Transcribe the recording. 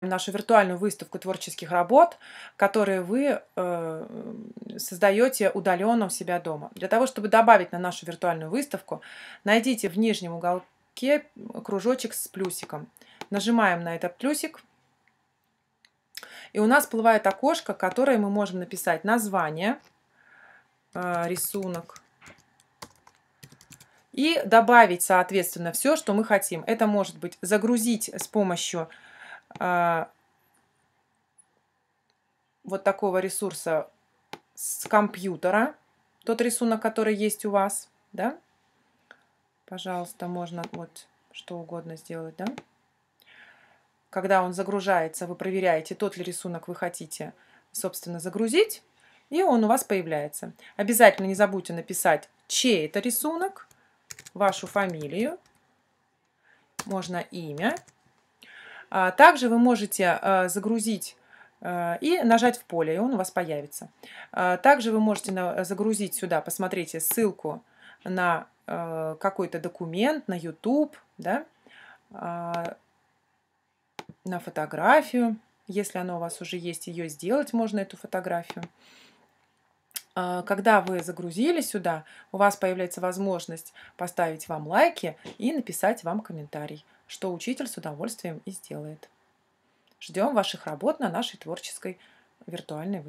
нашу виртуальную выставку творческих работ, которые вы э, создаете удаленно у себя дома. Для того, чтобы добавить на нашу виртуальную выставку, найдите в нижнем уголке кружочек с плюсиком. Нажимаем на этот плюсик, и у нас всплывает окошко, которое мы можем написать название, э, рисунок, и добавить, соответственно, все, что мы хотим. Это может быть загрузить с помощью а, вот такого ресурса с компьютера, тот рисунок, который есть у вас, да? Пожалуйста, можно вот что угодно сделать, да? Когда он загружается, вы проверяете, тот ли рисунок вы хотите, собственно, загрузить, и он у вас появляется. Обязательно не забудьте написать, чей это рисунок, вашу фамилию, можно имя, а, также вы можете а, загрузить а, и нажать в поле, и он у вас появится. Также вы можете загрузить сюда, посмотрите ссылку на какой-то документ, на YouTube, да, на фотографию. Если она у вас уже есть, ее сделать можно, эту фотографию. Когда вы загрузили сюда, у вас появляется возможность поставить вам лайки и написать вам комментарий что учитель с удовольствием и сделает. Ждем ваших работ на нашей творческой виртуальной выставке.